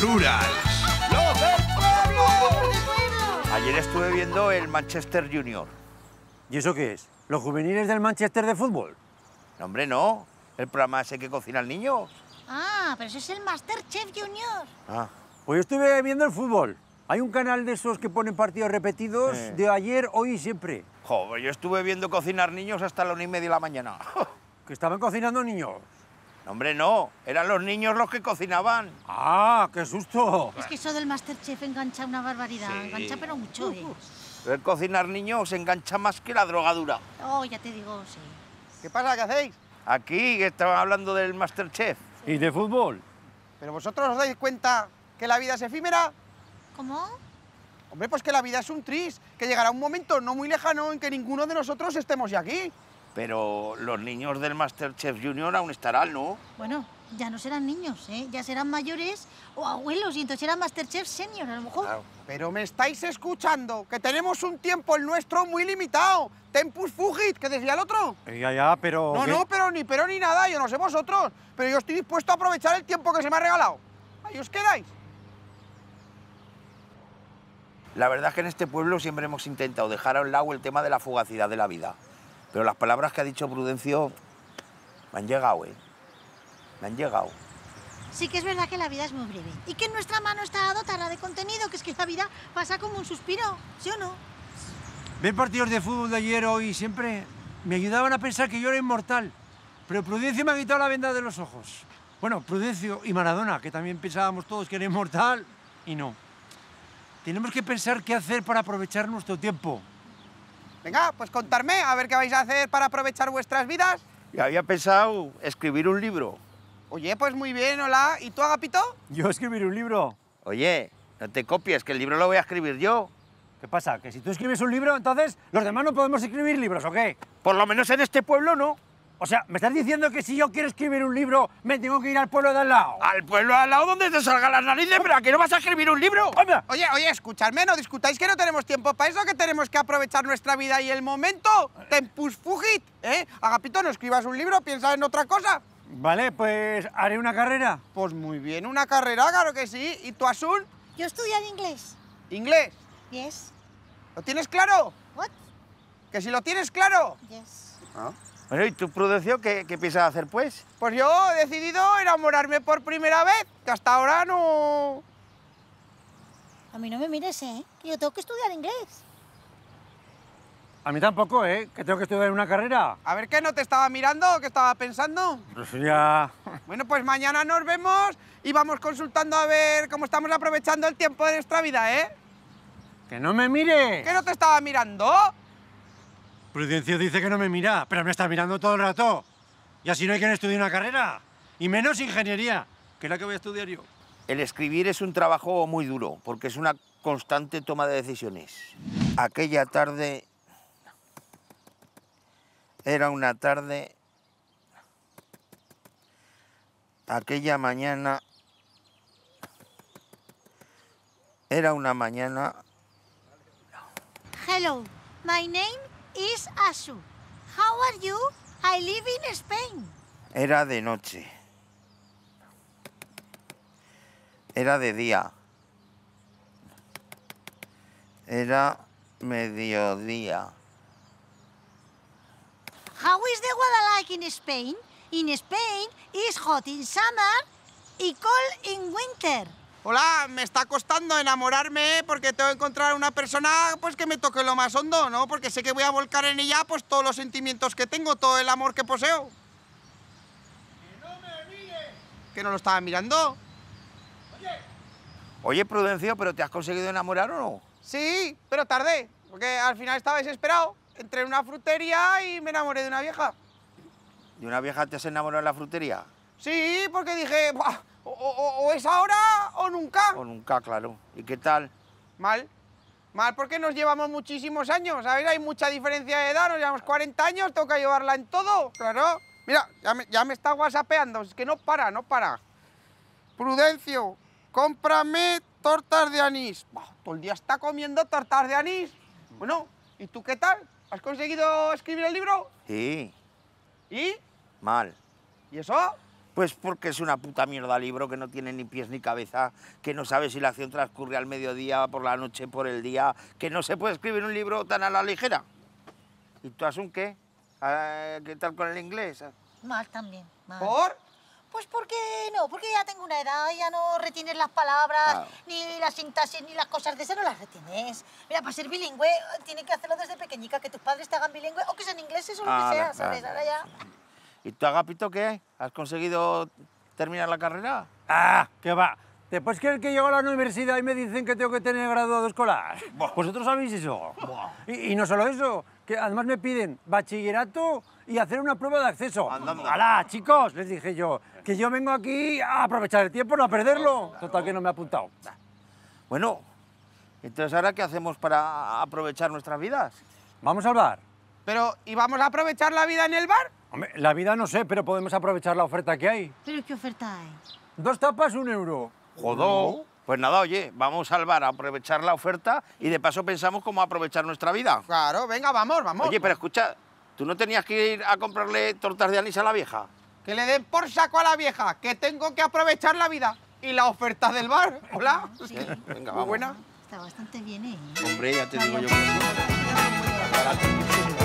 Rural. ¡Los del pueblo! Ayer estuve viendo el Manchester Junior. ¿Y eso qué es? ¿Los juveniles del Manchester de fútbol? No, hombre, no. El programa ese que cocina al niño. Ah, pero ese es el Masterchef Junior. Ah. Pues yo estuve viendo el fútbol. Hay un canal de esos que ponen partidos repetidos de ayer, hoy y siempre. Joder, yo estuve viendo cocinar niños hasta la una y media de la mañana. ¿Que estaban cocinando niños? No, hombre, no. Eran los niños los que cocinaban. ¡Ah, qué susto! Es que eso del Masterchef engancha una barbaridad. Engancha pero mucho, ¿eh? El cocinar niños engancha más que la drogadura. Oh, ya te digo, sí. ¿Qué pasa? ¿Qué hacéis? Aquí, que hablando del Masterchef. ¿Y de fútbol? ¿Pero vosotros os dais cuenta que la vida es efímera? ¿Cómo? Hombre, pues que la vida es un tris, que llegará un momento no muy lejano en que ninguno de nosotros estemos ya aquí. Pero los niños del Masterchef Junior aún estarán, ¿no? Bueno, ya no serán niños, ¿eh? Ya serán mayores o abuelos y entonces serán Masterchef Senior, a lo mejor. Pero me estáis escuchando, que tenemos un tiempo el nuestro muy limitado. Tempus fugit, que decía el otro. Eh, ya, ya, pero... No, no, pero ni pero ni nada, yo no sé vosotros. Pero yo estoy dispuesto a aprovechar el tiempo que se me ha regalado. Ahí os quedáis. La verdad es que en este pueblo siempre hemos intentado dejar a un lado el tema de la fugacidad de la vida. Pero las palabras que ha dicho Prudencio me han llegado, ¿eh? Me han llegado. Sí que es verdad que la vida es muy breve y que en nuestra mano está dotada de contenido, que es que la vida pasa como un suspiro, ¿sí o no? Ver partidos de fútbol de ayer, hoy siempre me ayudaban a pensar que yo era inmortal, pero Prudencio me ha quitado la venda de los ojos. Bueno, Prudencio y Maradona, que también pensábamos todos que era inmortal, y no. Tenemos que pensar qué hacer para aprovechar nuestro tiempo, Venga, pues contarme, a ver qué vais a hacer para aprovechar vuestras vidas. Ya había pensado escribir un libro. Oye, pues muy bien, hola. ¿Y tú, Agapito? Yo escribir un libro. Oye, no te copies, que el libro lo voy a escribir yo. ¿Qué pasa? ¿Que si tú escribes un libro, entonces los demás no podemos escribir libros, o qué? Por lo menos en este pueblo no. O sea, ¿me estás diciendo que si yo quiero escribir un libro, me tengo que ir al pueblo de al lado? ¿Al pueblo de al lado donde te salga las narices? ¿Pero que no vas a escribir un libro? ¡Hombre! Oye, oye, escuchadme, no discutáis que no tenemos tiempo para eso, que tenemos que aprovechar nuestra vida y el momento. Tempus fugit, ¿eh? Agapito, no escribas un libro, piensa en otra cosa. Vale, pues haré una carrera. Pues muy bien, una carrera, claro que sí. ¿Y tú, Asun? Yo estudiado inglés. ¿Inglés? Yes. ¿Lo tienes claro? What? ¿Que si lo tienes claro? Yes. Ah. Bueno, ¿y tú, Prudencio, qué, qué piensas hacer, pues? Pues yo he decidido enamorarme por primera vez, que hasta ahora no... A mí no me mires, ¿eh? Que yo tengo que estudiar inglés. A mí tampoco, ¿eh? Que tengo que estudiar una carrera. A ver, ¿qué? ¿No te estaba mirando o qué estaba pensando? Pues ya... Bueno, pues mañana nos vemos y vamos consultando a ver cómo estamos aprovechando el tiempo de nuestra vida, ¿eh? ¡Que no me mire! ¡Que no te estaba mirando! Prudencio dice que no me mira, pero me está mirando todo el rato. Y así no hay quien estudie una carrera, y menos ingeniería, que es la que voy a estudiar yo. El escribir es un trabajo muy duro, porque es una constante toma de decisiones. Aquella tarde era una tarde, aquella mañana era una mañana. Hello, my name is Asu. How are you? I live in Spain. Era de noche. Era de día. Era mediodía. How is the weather like in Spain? In Spain, is hot in summer and cold in winter hola, me está costando enamorarme ¿eh? porque tengo que encontrar una persona pues que me toque lo más hondo, ¿no? Porque sé que voy a volcar en ella pues todos los sentimientos que tengo, todo el amor que poseo. ¡Que no me mire! ¿Que no lo estaba mirando? Oye. Oye, Prudencio, ¿pero te has conseguido enamorar o no? Sí, pero tardé, porque al final estaba desesperado. Entré en una frutería y me enamoré de una vieja. ¿De una vieja te has enamorado en la frutería? Sí, porque dije, o, o es ahora o nunca? O nunca, claro. ¿Y qué tal? Mal. Mal porque nos llevamos muchísimos años, ¿sabes? Hay mucha diferencia de edad, nos llevamos 40 años, toca llevarla en todo, claro. Mira, ya me, está whatsappeando, es que no para, no para. Prudencio, cómprame tortas de anís. todo el día está comiendo tortas de anís. Bueno, ¿y tú qué tal? ¿Has conseguido escribir el libro? Sí. ¿Y? Mal. ¿Y eso? Pues porque es una puta mierda libro que no tiene ni pies ni cabeza, que no sabe si la acción transcurre al mediodía, por la noche, por el día, que no se puede escribir un libro tan a la ligera. ¿Y tú haces un qué? Ah, ¿Qué tal con el inglés? Mal también, mal. ¿Por? Pues porque no, porque ya tengo una edad, ya no retienes las palabras, ah. ni las sintaxis, ni las cosas de ese no las retienes. Mira, para ser bilingüe eh, tiene que hacerlo desde pequeñica, que tus padres te hagan bilingüe o que sean ingleses o lo que ah, sea, ¿sabes? Ahora ya... ¿Y tú, Agapito, qué? ¿Has conseguido terminar la carrera? ¡Ah! ¡Qué va! Después que, que llego a la universidad y me dicen que tengo que tener graduado escolar. Buah. ¿Vosotros sabéis eso? Y, no solo eso, que además me piden bachillerato y hacer una prueba de acceso. Andando. ¡Hala, chicos! Les dije yo, que yo vengo aquí a aprovechar el tiempo, no a perderlo. Total, que no me ha apuntado. Bueno, entonces ahora qué hacemos para aprovechar nuestras vidas? Vamos al bar. Pero, ¿y vamos a aprovechar la vida en el bar? la vida no sé, pero podemos aprovechar la oferta que hay. ¿Pero qué oferta hay? Dos tapas, un euro. Jodó. Pues nada, oye, vamos al bar a aprovechar la oferta y de paso pensamos cómo aprovechar nuestra vida. Claro, venga, vamos, vamos. Oye, pero escucha, ¿tú no tenías que ir a comprarle tortas de anís a la vieja? Que le den por saco a la vieja, que tengo que aprovechar la vida y la oferta del bar. Hola. Sí. Venga, vamos. Buena. Está bastante bien, ¿eh? Hombre, ya te digo yo. Que...